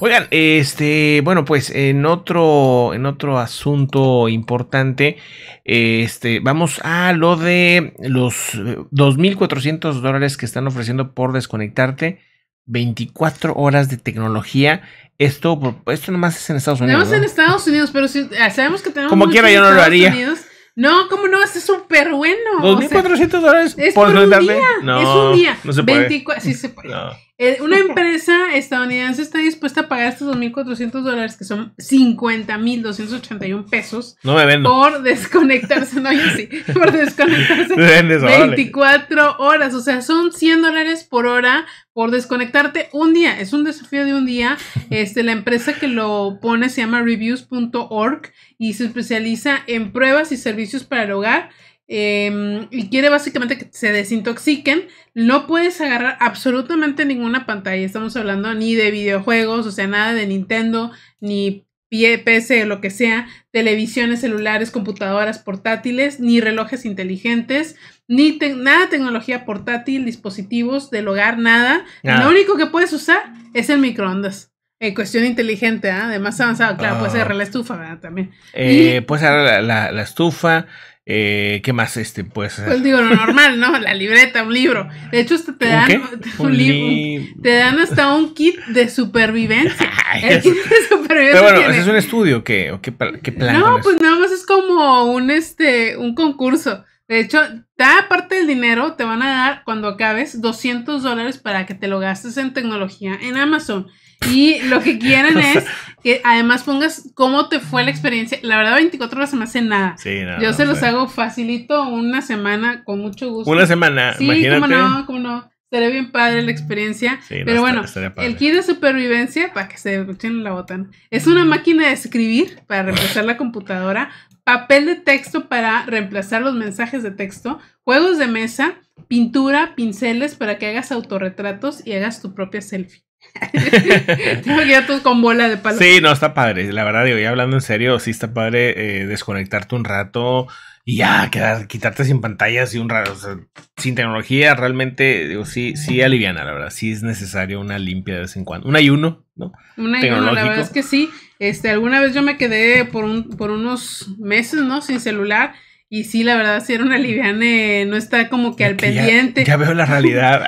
Oigan, este, bueno, pues en otro, en otro asunto importante, este, vamos a lo de los 2.400 eh, dólares que están ofreciendo por desconectarte. 24 horas de tecnología. Esto, esto nomás es en Estados Unidos. Nomás en Estados Unidos, pero si, eh, sabemos que tenemos. Como quiera, yo no lo haría. No, ¿cómo no? Está súper bueno. 2.400 dólares es un día. No, es un día. No se puede. 24, sí se puede. Eh, una empresa estadounidense está dispuesta a pagar estos 2.400 dólares, que son 50.281 pesos, no me por desconectarse, no, yo sí, por desconectarse 24 horas, o sea, son 100 dólares por hora por desconectarte un día, es un desafío de un día, este, la empresa que lo pone se llama reviews.org y se especializa en pruebas y servicios para el hogar Em, y quiere básicamente que se desintoxiquen, no puedes agarrar absolutamente ninguna pantalla. Estamos hablando ni de videojuegos, o sea, nada de Nintendo, ni PC, lo que sea, televisiones, celulares, computadoras portátiles, ni relojes inteligentes, ni nada de tecnología portátil, dispositivos del hogar, nada. Lo único que puedes usar es el microondas. en cuestión inteligente, además ¿ah? avanzado, claro, puedes puede la estufa también. Eh, Puede la, estufa, eh, ¿Qué más este puedes Pues digo, lo normal, ¿no? La libreta, un libro. De hecho, te dan ¿Un, libro Te dan hasta un kit de supervivencia. Pero bueno, ¿es un estudio qué? No, pues nada más es como un este un concurso. De hecho, da parte del dinero, te van a dar cuando acabes 200 dólares para que te lo gastes en tecnología en Amazon. Y lo que quieren es que además pongas cómo te fue la experiencia. La verdad, 24 horas no me hace nada. Sí, Yo se los hago facilito una semana con mucho gusto. Una semana, sí, imagínate. cómo no, cómo no. Sería bien padre la experiencia. pero bueno, el kit de supervivencia, para que se echen la botana, es una máquina de escribir para reemplazar la computadora, papel de texto para reemplazar los mensajes de texto, juegos de mesa, pintura, pinceles para que hagas autorretratos y hagas tu propia selfie. de palo. Sí, no, está padre. La verdad, digo, ya hablando en serio, sí está padre eh, desconectarte un rato y ya quedar, quitarte sin pantallas y un rato, sin tecnología. Realmente, digo, sí, sí aliviana, la verdad. Sí es necesario una limpia de vez en cuando. Un ayuno, ¿no? Un ayuno, la verdad es que sí. Este, alguna vez yo me quedé por, un, por unos meses, ¿no? Sin celular y sí, la verdad, si era una liviana, no está como que al pendiente. Ya, veo la realidad.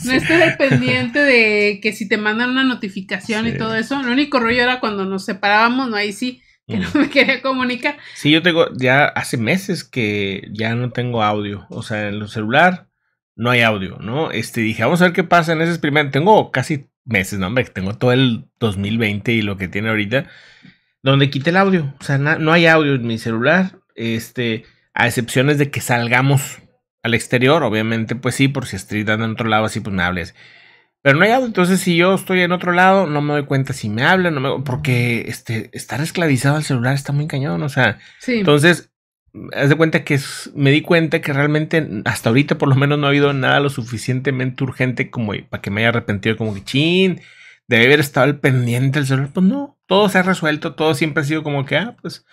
no está al pendiente de que si te mandan una notificación y todo eso. Lo único rollo era cuando nos separábamos, ¿no? Ahí sí, que no mm. me quería comunicar. Sí, yo tengo, ya hace meses que ya no tengo audio. O sea, en el celular no hay audio, ¿no? Este, dije, vamos a ver qué pasa en ese primer. Tengo casi meses, no, hombre, tengo todo el 2020 y lo que tiene ahorita, donde quité el audio. O sea, no hay audio en mi celular este, a excepciones de que salgamos al exterior, obviamente, pues sí, por si estoy dando en otro lado, así pues me hables. Pero no hay algo, entonces si yo estoy en otro lado, no me doy cuenta si me hablan, no me, porque este, estar esclavizado al celular está muy cañón, o sea. Entonces, haz de cuenta que me di cuenta que realmente hasta ahorita por lo menos no ha habido nada lo suficientemente urgente como para que me haya arrepentido, como que chin, debe haber estado al pendiente del celular. Pues no, todo se ha resuelto, todo siempre ha sido como que, ah, pues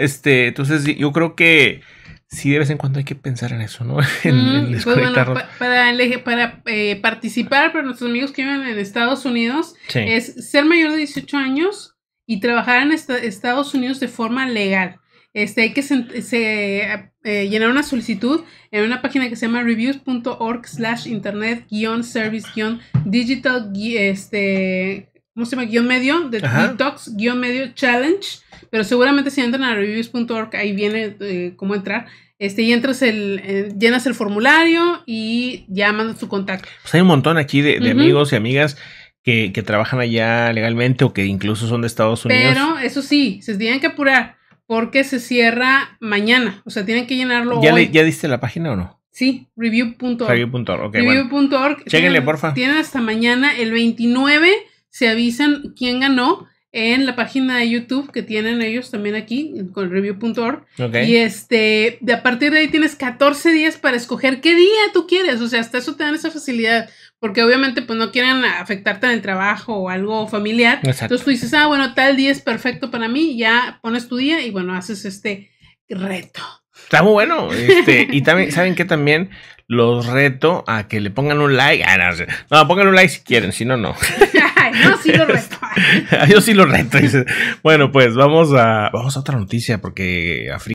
este, entonces yo creo que sí de vez en cuando hay que pensar en eso, ¿no? en, pues para, eh, participar, para nuestros amigos que viven en Estados Unidos, es ser mayor de 18 años y trabajar en Estados Unidos de forma legal. Este, hay que eh, llenar una solicitud en una página que se llama reviews.org slash internet guión service guión digital este ¿cómo se llama? Guión medio, de TikToks, guión medio challenge, pero seguramente si entran a reviews.org, ahí viene eh, cómo entrar. Este, y entras el, eh, llenas el formulario y ya mandas tu contacto. Pues hay un montón aquí de, amigos y amigas que, trabajan allá legalmente o que incluso son de Estados Unidos. Pero eso sí, se tienen que apurar porque se cierra mañana. O sea, tienen que llenarlo ¿Ya ¿Ya diste la página o no? Sí, review.org. Review.org, porfa. Tienen hasta mañana, el 29 se avisan quién ganó en la página de YouTube que tienen ellos también aquí, con review.org. Y este, de a partir de ahí tienes 14 días para escoger qué día tú quieres. O sea, hasta eso te dan esa facilidad. Porque obviamente, pues no quieren afectarte en el trabajo o algo familiar. Entonces tú dices, ah, bueno, tal día es perfecto para mí. Ya pones tu día y bueno, haces este reto. Está muy bueno. Este, y también, ¿saben que también? Los reto a que le pongan un like. Ah, no, pongan un like si quieren, si no, no. Yo sí lo reto. Yo sí lo reto. Bueno, pues vamos a, vamos a otra noticia porque África.